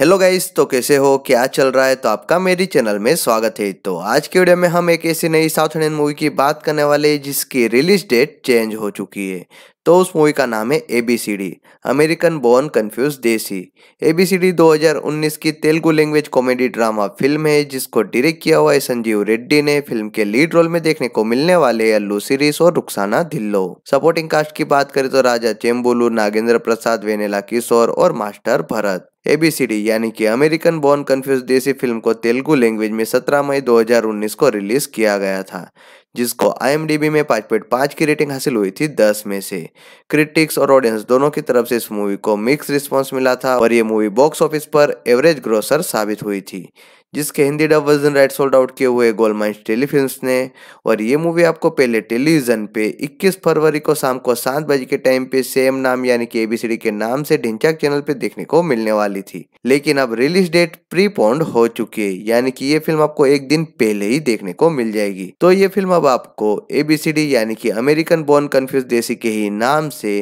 hello guys तो कैसे हो क्या चल रहा है तो आपका मेरी चैनल में स्वागत है तो आज के वीडियो में हम एक ऐसी नई साउथ इंडियन मूवी की बात करने वाले हैं जिसकी रिलीज डेट चेंज हो चुकी है तो उस मूवी का नाम है ABCD American born confuse desi ABCD 2019 की Telugu language comedy drama film है जिसको डायरेक्ट किया हुआ है संजीव रेड्डी ने फिल्म के लीड रोल में देखने को मिलने वाले अल्लू सीरीस और रुखसाना ढिल्लो सपोर्टिंग कास्ट की बात करें तो राजा चेम्बुलू नागेंद्र प्रसाद वेनेला किशोर और मास्टर भरत एबीसीडी यानी कि American born confuse desi film को तेलुगु लैंग्वेज में 17 मई 2019 को रिलीज किया गया था जिसको आई में पाँच पॉइंट पाँच की रेटिंग हासिल हुई थी दस में से क्रिटिक्स और ऑडियंस दोनों की तरफ से इस मूवी को मिक्स रिस्पॉन्स मिला था और ये मूवी बॉक्स ऑफिस पर एवरेज ग्रोसर साबित हुई थी जिसके Hindi dub version right sold out किए हुए गोलमाइंस टेलीफिल्म ने और ये मूवी आपको पहले टेलीविजन पे 21 फरवरी को शाम को सात बजे के टाइम पे सेम नाम यानी कि एबीसीडी के नाम से ढिंचाक चैनल पे देखने को मिलने वाली थी लेकिन अब रिलीज डेट प्रीपोन्ड हो चुकी है यानी कि ये फिल्म आपको एक दिन पहले ही देखने को मिल जाएगी तो ये फिल्म अब आपको एबीसीडी यानी कि अमेरिकन बोर्न कन्फ्यूज देसी के ही नाम से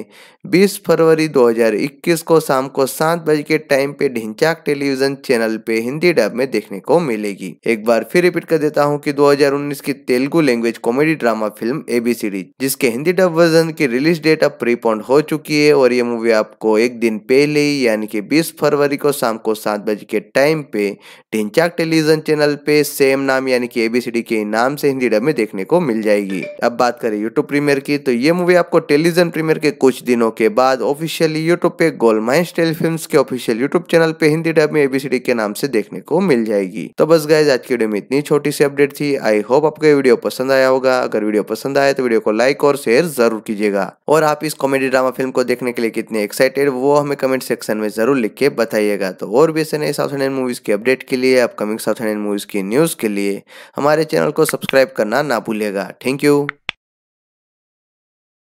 20 फरवरी 2021 को शाम को सात बजे के टाइम पे ढिंचाक टेलीविजन चैनल पे हिंदी डब में देखने को मिलेगी एक बार फिर रिपीट कर देता हूँ कि 2019 की Telugu language comedy drama film ABCD जिसके हिंदी डब वर्जन की रिलीज डेट अब प्रीपोन्ड हो चुकी है और ये मूवी आपको एक दिन पहले ही यानी कि बीस फरवरी को शाम को सात बजे के टाइम पे ढिंचाक टेलीविजन चैनल पे सेम नाम यानी कि एबीसीडी के नाम से हिंदी डब में देखने को मिल जाएगी अब बात करें यूट्यूब प्रीमियर की तो ये मूवी आपको टेलीविजन प्रीमियर के कुछ दिनों के बाद ऑफिशियली यूट्यूब पे गोल माइन स्टाइल फिल्म के ऑफिशियल यूट्यूब चैनल पे हिंदी डब में एबीसीडी के नाम से देखने को मिल जाएगी तो बस गाय आज की वीडियो में इतनी छोटी सी अपडेट थी आई होप आपको ये वीडियो पसंद आया होगा अगर वीडियो पसंद आया तो वीडियो को लाइक और शेयर जरूर कीजिएगा और आप इस कॉमेडी ड्रामा फिल्म को देखने के लिए कितने एक्साइटेड वो हमें कमेंट सेक्शन में जरूर लिख के बताइएगा तो और भी ऐसे नए साउथ इंडियन मूवीज की अपडेट के लिए अपकमिंग साउथ इंडियन मूवीज की न्यूज के लिए हमारे चैनल को सब्सक्राइब करना ना भूलेगा थैंक यू